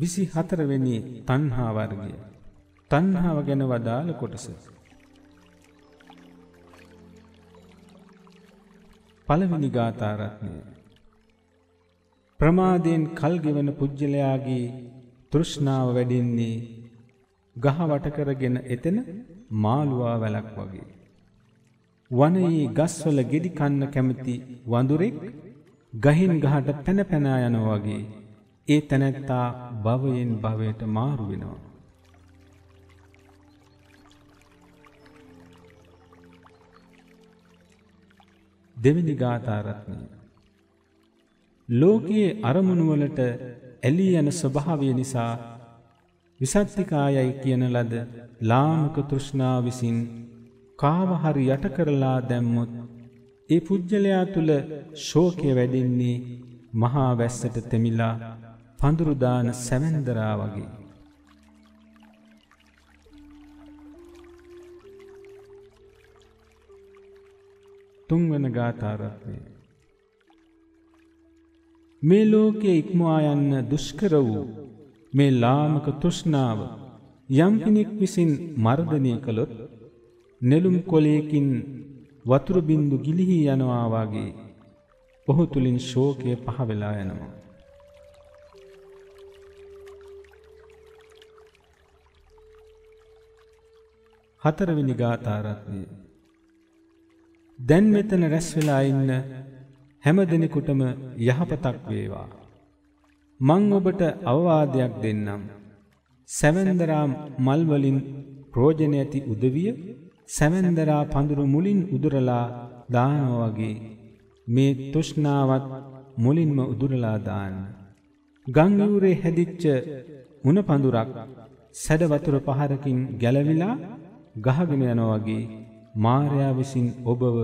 විසි හතරවෙනි තන්හාවර්ගය තන්හාව ගැන වදාළ කොටස. පළවෙනි ගාථාරත්නය ප්‍රමාදයෙන් කල්ගෙවන පුද්ගලයාගේ තෘෂ්ණාව වැඩෙන්නේ ගහ වටකරගෙන එතෙන මාළුවා වැලක් වගේ. වනයේ ගස්වල ගෙඩි කන්න කැමති වඳුරෙක් ගහින් ගහට පැන පැනා යනවා වගේ ඒ තැනැත්තා භවයෙන් භවයට මාරු වෙනවා. දෙවෙනි ගාථාරත්නය ලෝකයේ අරමුණුවලට ඇලී යන ස්වභාවය නිසා විසත්තිකායයි කියන ලද ලාමක තෘෂ්ණා විසින් කාවහරි යට කරලා දැම්මොත් ඒ පුද්ගලයා තුළ ශෝකය වැඩින්නේ මහා වැස්සට තෙමිලා පඳුරු දාන සැවෙන්දරා වගේ තුන්වන ගාථාරත්නය මේ ලෝකයේ ඉක්මවා යන්න දුෂ්කර වූ මේ ලාමක තෘෂ්ණාව යම් කෙනෙක් විසින් මර්ධනය කළොත් නෙළුම් කොලයකින් වතුරු බින්දු ගිලිහි යනවා වාගේ ඔහු තුලින් ශෝකය පහ වෙලා යනවා හතරවෙනි ගාථාරත්නය. දැන් මෙතන රැස් වෙලා ඉන්න හැම දෙනෙකුටම යහපතක් වේවා. මං ඔබට අවවාදයක් දෙන්නම්. සැවන්දරා මල්වලින් ප්‍රෝජන ඇති උදවිය සැවන්දරා පඳුරු මුලින් උදුරලා දානවා වගේ මේ තෘෂ්ණාවත් මුලින්ම උදුරලා දාන්න. ගංගිවුරේ හැදිච්ච උණ පඳුරක් සැඩ වතුර පහරකින් ගැලවිලා ගහගෙන යනවා වගේ මායя විසින් ඔබව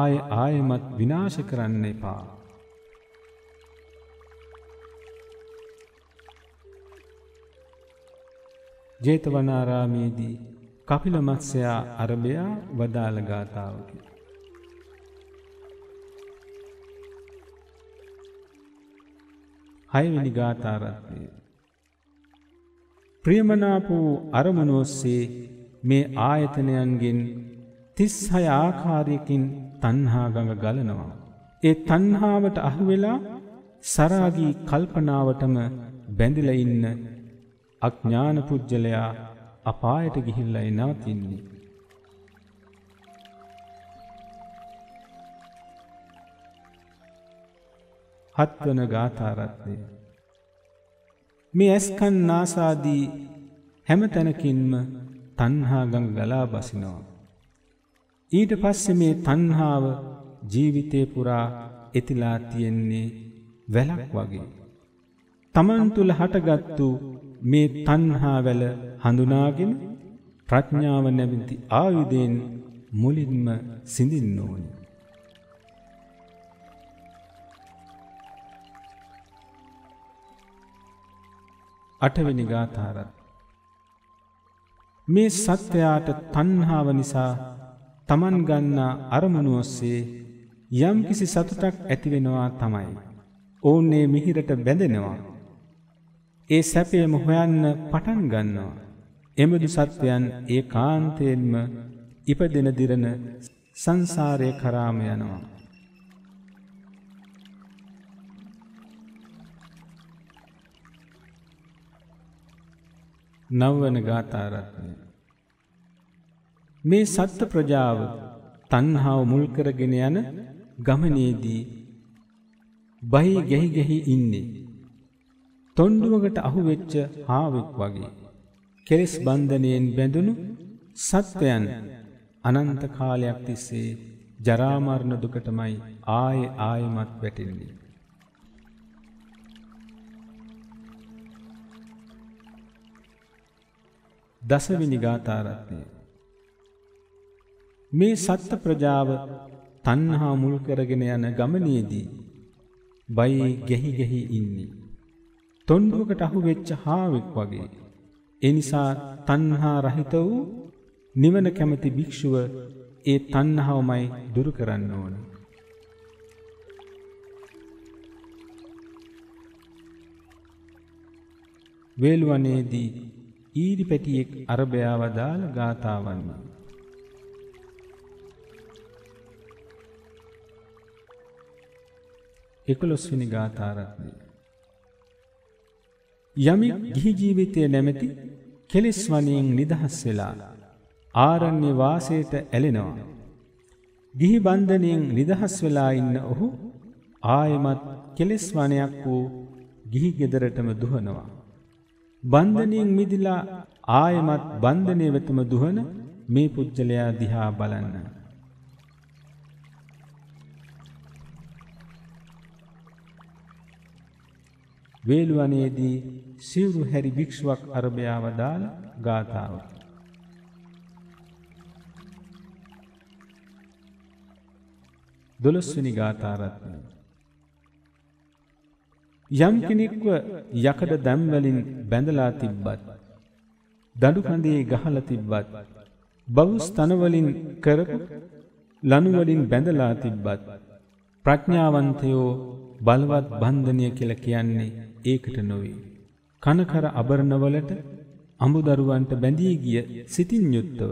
ආය ආයමත් විනාශ කරන්න එපා. ජේතවනාරාමේදී කපිල මත්ස්‍යයා අරබයා වදාළ ගාථාවකි. හයවෙනි ගාථාරත්නය. ප්‍රියමනාප වූ අරමුණෝස්සේ මේ ආයතනයන්ගෙන් තිස්හය ආකාරයකින් තන්හාගඟ ගලනවා. ඒ තන්හාාවට අහුවෙලා සරාගී කල්පනාවටම බැඳිල ඉන්න අඥ්ඥාන පුද්ගලයා අපායට ගිහිල්ලයි නවතින්නේ. හත්වන ගාථාරත්වය. මේ ඇස්කන් නාසාදී හැම තැනකින්ම තණ්හා ගඟ ගලා බසිනවා. ඊට පස්සේ මේ තණ්හාව ජීවිතේ පුරා එතිලා තියෙන්නේ වැලක් වගේ. තමන් තුල හටගත්තු මේ තණ්හා වැල හඳුනාගෙන ප්‍රඥාව නැමැති ආයුධයෙන් මුලින්ම සිඳින්න ඕනි. අටවෙනි ගාථාරත් මේ සත්‍යයාට තණ්හාව නිසා තමන් ගන්නා අරමුණු ඔස්සේ යම්කිසි සතුටක් ඇතිවෙනවා තමයි. ඔවුන් ඒ මිහිරට බැඳෙනවා. ඒ සැපයම හොයන්න පටන් ගන්නවා. එමදු සත්වයන් ඒ කාන්තයෙන්ම ඉපදෙන දිරන සංසාරය කරාම යනවා. නවවන ගාථාරත්නය. මේ සත්ත ප්‍රජාව තන්හාාව මුල් කරගෙන යන ගමනේදී බහි ගැහි ගැහි ඉන්නේ. තොන්ඩුවකට අහුවෙච්ච හාවෙක් වගේ. කෙලෙස් බන්ධනයෙන් බැඳුණු සත්වයන් අනන්ත කාලයක් තිස්සේ ජරාමරණ දුකටමයි ආය ආයමත් වැටෙන්නේ. දසවෙනි ගාථාරත්නය. මේ සත්ත ප්‍රජාව තන්හා මුල් කරගෙන යන ගමනේදී බයි ගැහි ගැහි ඉන්නේ. තොන්ඩුවකට අහු වෙච්ච හාවෙක් වගේ. එනිසා තන්හා රහිත වූ නිවන කැමති භික්‍ෂුව ඒ තන්නහාවමයි දුරු කරන්න ඕන. වේල්වනේදී ඊරිපැටියෙක් අරබයා වදාළ ගාථාවන්ම එකොළොස්වෙනි ගාථාරත්නය යමි ගිහි ජීවිතය නැමැති කෙලෙස් වනයෙන් නිදහස් වෙලා ආරණ්‍ය වාසයට ඇලෙනවා ගිහි බන්ධනයෙන් නිදහස් වෙලා ඉන්න ඔහු ආයමත් කෙලෙස් වනයක් වූ ගිහි ගෙදරටම දුහනවා බන්ධනයෙන් මිදිලා ආයමත් බන්ධනය වෙතම දුහන මේ පුද්ගලයා දිහා බලන්න. වේලුවනේදී සිවුරු හැරි භික්ෂුවක් අරභයාව දාල ගාථාව. දොළොස්වනි ගාථාරත්නය යම් කෙනෙක්ව යකඩ දැම්වලින් බැඳලා තිබ්බත් දඩු කඳේ ගහලා තිබ්බත් බවුස් තනවලින් කරපු ලනු වලින් බැඳලා තිබ්බත් ප්‍රඥාවන්තයෝ බලවත් බන්ධනය කියලා කියන්නේ ඒකට නොවේ කනකර අබරණවලට අඹදරුවන්ට බැඳී ගිය සිතින් යුක්තව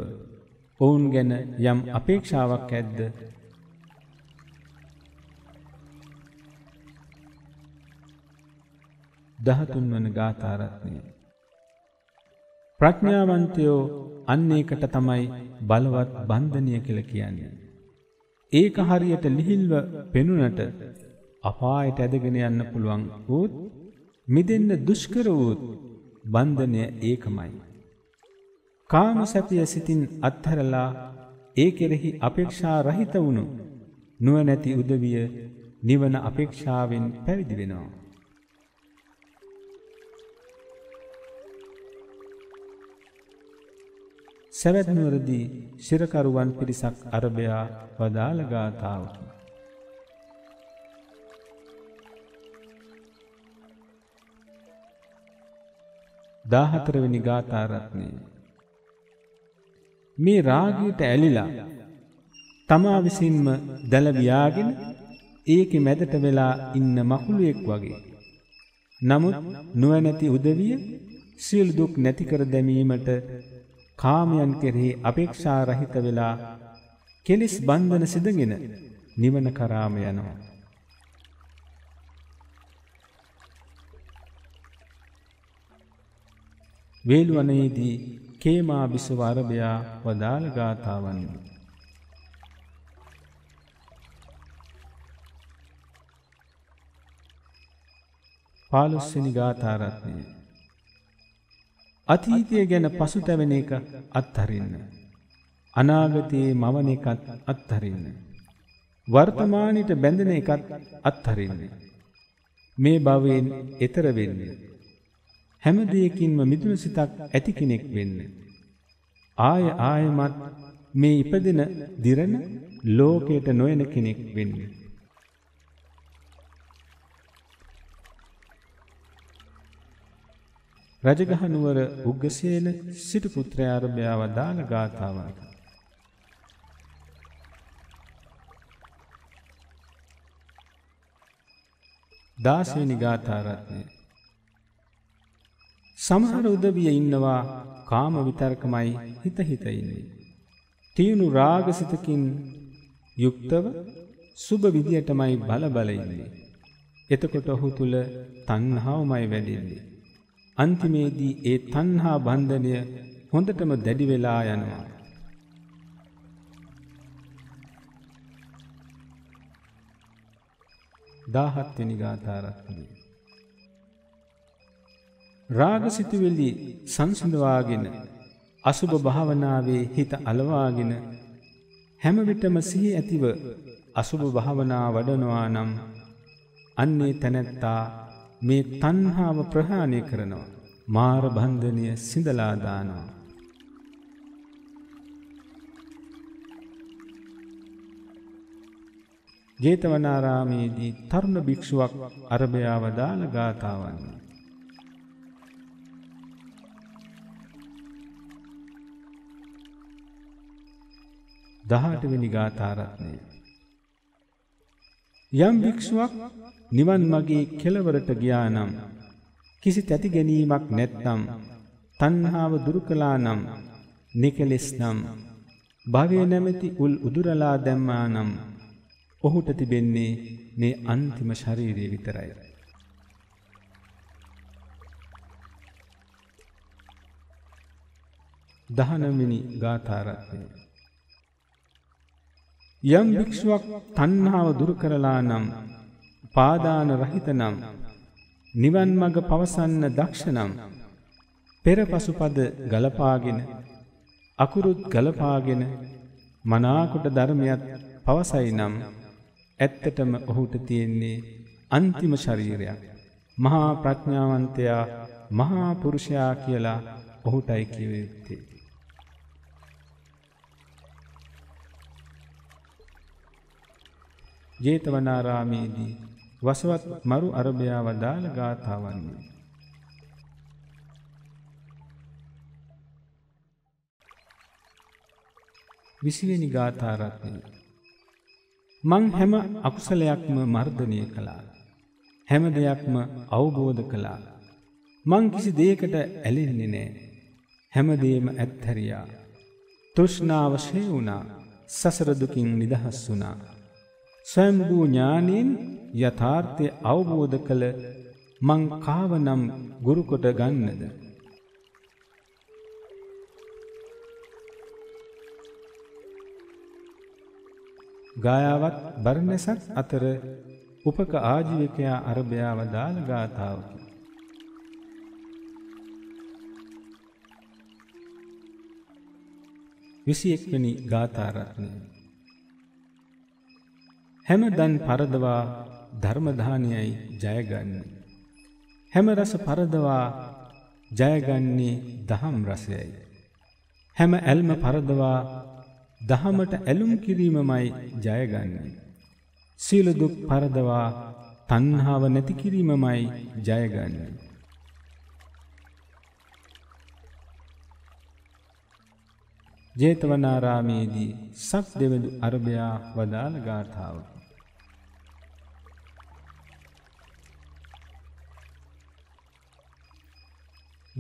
ඔවුන් ගැන යම් අපේක්ෂාවක් ඇද්ද දහතුන් වන ගාථාරත්නය. ප්‍රඥාවන්තයෝ අන්නේකට තමයි බලවත් බන්ධනය කළ කියන්නේ. ඒක හරියට ලිහිල්ව පෙනුනට අපායට ඇදගෙන යන්න පුළුවන් වූත් මිදෙන්න දුෂ්කර වූත් බන්ධනය ඒකමයි. කාම සැපිය සිතින් අත්හරලා ඒ කෙරෙහි අපේක්ෂා රහිත වුණු නුවනැති උදවිය නිවන අපේක්ෂාවෙන් පැවිදි වෙනවා. සැවැත් නුවරදී ශිරකරුවන් පිරිසක් අරබයා වදාළ ගාථාවකි. දාහතරවෙනි ගාථාරත්නය මේ රාගයට ඇලිලා තමා විසින්ම දැලවියාගෙන ඒක මැදට වෙලා ඉන්න මහුළුවෙක් වගේ. නමුත් නුවනැති උදවිය සියල් දුක් නැතිකර දැමීමට කාමයන් කෙරෙහි අපේක්ෂා රහිත වෙලා කෙලිස් බන්ධන සිදගෙන නිවන කරාම යනවා. වේළුවනයේදී කේමා බිසව අරබයා වදාළ ගාථාවන් පාලොස්වෙනි ගාථාරත්නය අතීතය ගැන පසුතැවෙන එක අත්හරින්න. අනාගතයේ මවන එකත් අත්හරින්න. වර්තමානයට බැඳෙන එකත් අත්හරින්න. මේ භවයෙන් එතර වෙන්න. හැම දෙයකින්ම මිදුණු සිතක් ඇති කෙනෙක් වෙන්න. ආය ආයමත් මේ ඉපදෙන දිරණ ලෝකයට නොයන කෙනෙක් වෙන්න. රජගහ නුවර උග්ගසේන සිටු පුත්‍රයා අරබයා වදාළ ගාථාවක්. දාසවෙනි ගාථාරත්නය සමහර උදවිය ඉන්නවා කාම විතර්කමයි හිත හිත ඉන්නේ. තියුණු රාගසිතකින් යුක්තව සුබ විදියටමයි බල බල ඉන්නේ. එතකොට ඔහු තුල තණ්හාවමයි වැඩෙන්නේ. අන්තිමේදී ඒ තණ්හා බන්ධනය හොඳටම දැඩි වෙලා යනවා. දාහත්වෙනි ගාථාරත්නය. රාගසිතුවෙලි සංසිඳවාගෙන අසුභ භාවනාවේ හිත අලවාගෙන හැමවිටම සිහි ඇතිව අසුභ භාවනා වඩනවා නම් අන්නේ තැනැත්තා මේ තණ්හාව ප්‍රහාණය කරනවා. මාර බන්ධනය සිඳලා දානවා. ජේතවනාරාමේදී තරුණ භික්ෂුවක් අරබයාව දාන ගාතාවන්. දහටවෙනි ගාථාරත්නය යම් භික්ෂුවක් නිවන් මගේ කෙලවරට ගියා නම් කිසි තැති ගැනීමක් නැත්නම් තණ්හාව දුරු කළා නම් නිකලෙස් නම් භවය නැමැති උල් උදුරලා දැම්මා නම් ඔහුට තිබෙන්නේ මේ අන්තිම ශරීරය විතරයි. දහනමිනි ගාථාරත්නය යම් භික්ෂුවක් තණ්හාව දුරු කරලා නම් පාදාන රහිත නම් නිවන් මඟ පවසන්න දක්ෂ නම් පෙර පසුපද ගලපාගෙන අකුරුත් ගලපාගෙන මනාකොට ධර්මයක් පවසයි නම් ඇත්තටම ඔහුට තියෙන්නේ අන්තිම ශරීරයක් මහා ප්‍රඥාවන්තයා මහා පුරුෂයා කියලා ඔහුටයි කිව යුත්තේ ජේතවනාරාමේදී වසවත් මරු අරභයා වදාළ ගාථාවන් වේ. විසිවෙනි ගාථාරත්නය මං හැම අකුසලයක්ම මර්ධනය කළා. හැම දෙයක්ම අවබෝධ කළා. මං කිසි දේකට ඇලෙන්නේ නෑ. හැමදේම ඇත්හැරියා. තෘෂ්ණාව ශ්‍රේ වුණා. සසර දුකින් නිදහස් වුණා. ස්වයම්බූ ඥානෙන් යථාර්ථය අවබෝධ කළ මං කාවනම් ගුරුකොට ගන්නද ගායාවත් බර්ණැසත් අතර උපක ආජීවකයා අරභයා වදාළ ගාථාවකි. විසි එක්වැනි ගාථාරත්නය හැමදන් පරදවා ධර්මදානයයි ජයගන්නේ. හැම රස පරදවා ජයගන්නේ දහම් රසයයි. හැම ඇල්ම පරදවා දහමට ඇලුම් කිරීමමයි ජයගන්නේ. සීලදුක් පරදවා තන්හාාව නැතිකිරීමමයි ජයගන්නේ. ජේතවනාරාමේදී සක් දෙවඳු අරභයා වදාළ ගාථාව.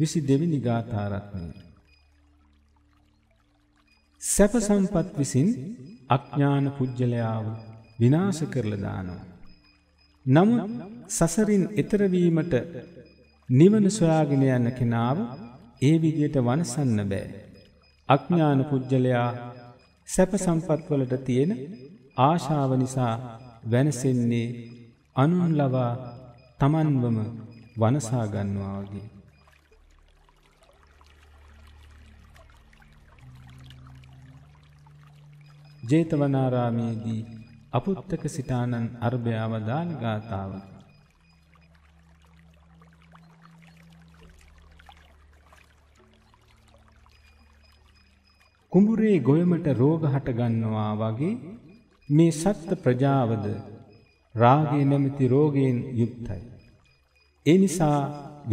විසි දෙවිනි ගාථාරත්නය. සැප සම්පත් විසින් අඥ්ඥාන පුද්ගලයාව විනාශ කරලදානවා. නමුත් සසරින් එතරවීමට නිවන සොයාගෙන යන්න කෙනාව ඒ විදියට වනසන්න බෑ. අඥ්ඥාන පුද්ගලයා සැප සම්පත්වලට තියෙන ආශාව නිසා වෙනසෙන්නේ අනුන් ලවා තමන්වම වනසා ගන්නවාගේ. ජේතවනාරාමයේදී අපුත්තක සිතානන් අර්භයාව දාන ගාථාව. කුඹුරේ ගොයමට රෝග හටගන්නවා වගේ මේ සත්ත්ව ප්‍රජාවද රාගය නැමැති රෝගයෙන් යුක්තයි. ඒ නිසා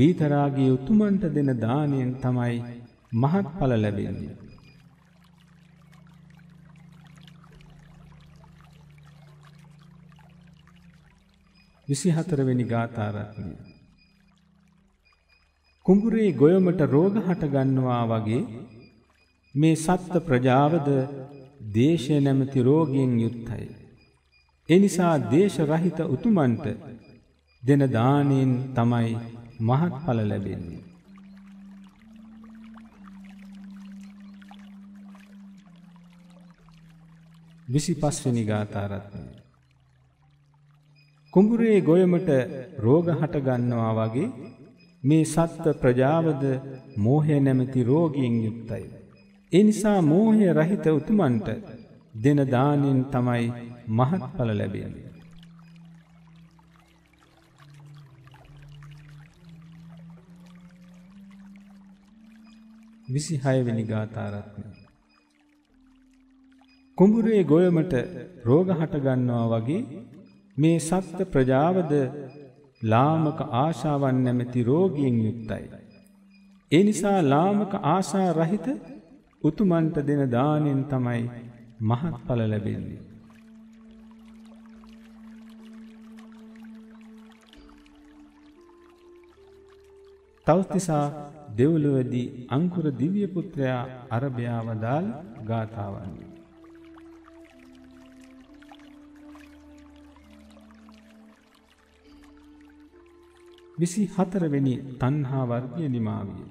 වීතරාගයේ උතුමන්ට දෙන දාණයෙන් තමයි මහත්ඵල ලැබෙන්නේ. 24වෙනි ගාථාරත්නය. කුඹුරේ ගොයමට රෝග හට ගන්නවා වගේ මේ සත්ත්ව ප්‍රජාවද දේශය නැමැති රෝගයෙන් යුක්තයි. එනිසා දේශ රහිත උතුමන්ට දෙන දානෙන් තමයි මහත්ඵල ලැබෙන්නේ. විසිපස්වෙනි ගාථාරත්නය කුඹුරේ ගොයමට රෝග හට ගන්නවා වගේ මේ සත්ත්ව ප්‍රජාවද මෝහය නැමැති රෝගීන් යුක්තයි. ඒ නිසා මෝහය රහිත උතුමන්ට දෙන දානෙන් තමයි මහත්ඵල ලැබෙන්නේ. විසි හයවෙනි ගාථාරත්න. කුඹුරේ ගොයමට රෝග හටගන්නවා වගේ මේ සත්ත්ව ප්‍රජාවද ලාමක ආශාවන් නැමැති රෝගීන් යුක්තයි. ඒ නිසා ලාමක ආශා රහිත උතුමන්ට දෙන දානෙන් තමයි මහත්ඵල ලැබෙන්නේ. තවතිසා දෙව්ලොවදී අංකුර දිව්‍ය පුත්‍රයා අරබයා වදාල් ගාථාවන්නේ විසි හතරවෙනි තන්හා වර්ගය නිමාවිය.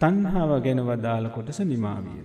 තන්හාව ගැන වදාළ කොටස නිමාවිය.